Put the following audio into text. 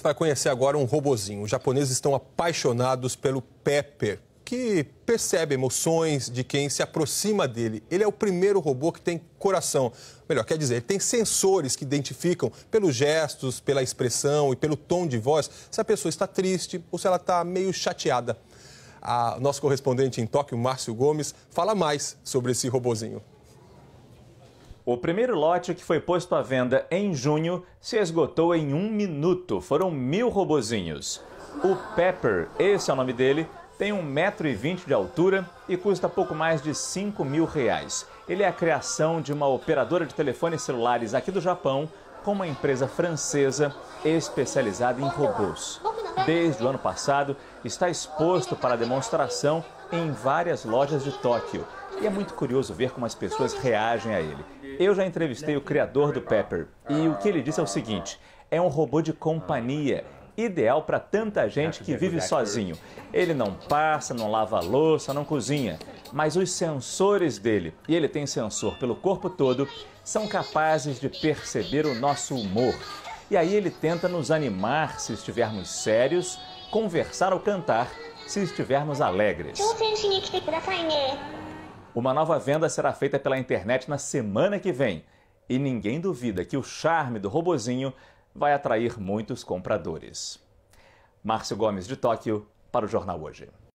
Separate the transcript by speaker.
Speaker 1: Você vai conhecer agora um robozinho. Os japoneses estão apaixonados pelo Pepper, que percebe emoções de quem se aproxima dele. Ele é o primeiro robô que tem coração. Melhor, quer dizer, ele tem sensores que identificam pelos gestos, pela expressão e pelo tom de voz se a pessoa está triste ou se ela está meio chateada. A nosso correspondente em Tóquio, Márcio Gomes, fala mais sobre esse robozinho. O primeiro lote que foi posto à venda em junho se esgotou em um minuto.
Speaker 2: Foram mil robozinhos. O Pepper, esse é o nome dele, tem 1,20m de altura e custa pouco mais de 5 mil reais. Ele é a criação de uma operadora de telefones celulares aqui do Japão com uma empresa francesa especializada em robôs. Desde o ano passado, está exposto para demonstração em várias lojas de Tóquio. E é muito curioso ver como as pessoas reagem a ele. Eu já entrevistei o criador do Pepper e o que ele disse é o seguinte: é um robô de companhia. Ideal para tanta gente que vive sozinho. Ele não passa, não lava louça, não cozinha, mas os sensores dele, e ele tem sensor pelo corpo todo, são capazes de perceber o nosso humor. E aí ele tenta nos animar se estivermos sérios, conversar ou cantar se estivermos alegres. Uma nova venda será feita pela internet na semana que vem. E ninguém duvida que o charme do robozinho vai atrair muitos compradores. Márcio Gomes de Tóquio para o Jornal Hoje.